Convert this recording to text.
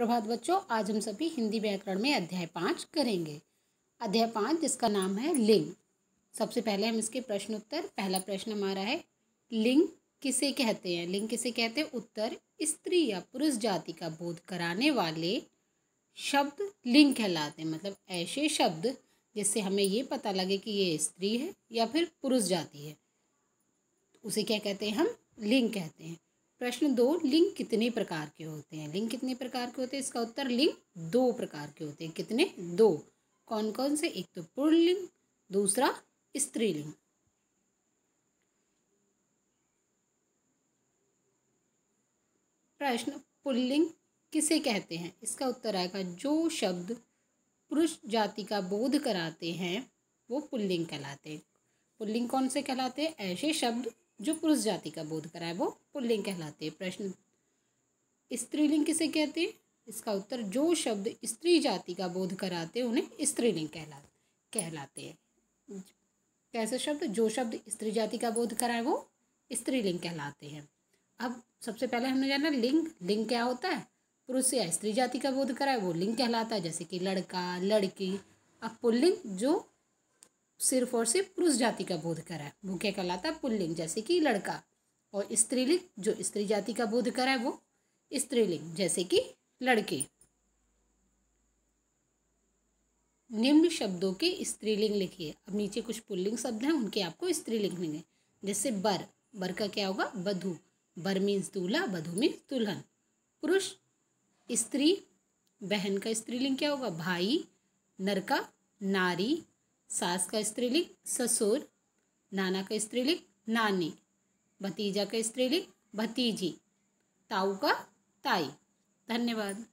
प्रभात बच्चों आज हम सभी हिंदी व्याकरण में अध्याय पाँच करेंगे अध्याय पाँच जिसका नाम है लिंग सबसे पहले हम इसके प्रश्न उत्तर पहला प्रश्न हमारा है लिंग किसे कहते हैं लिंग किसे कहते हैं उत्तर स्त्री या पुरुष जाति का बोध कराने वाले शब्द लिंग कहलाते हैं मतलब ऐसे शब्द जिससे हमें ये पता लगे कि ये स्त्री है या फिर पुरुष जाति है उसे क्या कहते हैं हम लिंग कहते हैं प्रश्न दो लिंग कितने प्रकार के होते हैं लिंग कितने प्रकार के होते हैं इसका उत्तर लिंग दो प्रकार के होते हैं कितने दो कौन कौन से एक तो लिंग दूसरा स्त्रीलिंग प्रश्न पुल्लिंग किसे कहते हैं इसका उत्तर आएगा जो शब्द पुरुष जाति का बोध कराते हैं वो पुल्लिंग कहलाते हैं पुल्लिंग कौन से कहलाते हैं ऐसे शब्द जो पुरुष जाति का बोध कराए वो पुल्लिंग कहलाते हैं प्रश्न स्त्रीलिंग किसे कहते हैं इसका उत्तर जो शब्द स्त्री जाति का बोध कराते उन्हें स्त्रीलिंग कहला कहलाते हैं कैसे शब्द जो शब्द स्त्री जाति का बोध कराए वो स्त्रीलिंग कहलाते हैं अब सबसे पहले हमने जाना लिंग लिंग क्या होता है पुरुष या स्त्री जाति का बोध कराए वो लिंग कहलाता है जैसे कि लड़का लड़की अब पुल्लिंग जो सिर्फ और सिर्फ पुरुष जाति का बोध करा क्या कहलाता है पुल्लिंग जैसे कि लड़का और स्त्रीलिंग जो स्त्री जाति का बोध करा है वो स्त्रीलिंग जैसे कि लड़के निम्न शब्दों के स्त्रीलिंग लिखिए अब नीचे कुछ पुल्लिंग शब्द हैं उनके आपको स्त्रीलिंग लिखेंगे जैसे बर बर का क्या होगा बधू बर मीन्स दूल्हा बधू मीन्स दुल्हन पुरुष स्त्री बहन का स्त्रीलिंग क्या होगा भाई नर का नारी सास का स्त्रीलिंग ससुर नाना का स्त्रीलिंग नानी भतीजा का स्त्रीलिंग भतीजी ताऊ का ताई धन्यवाद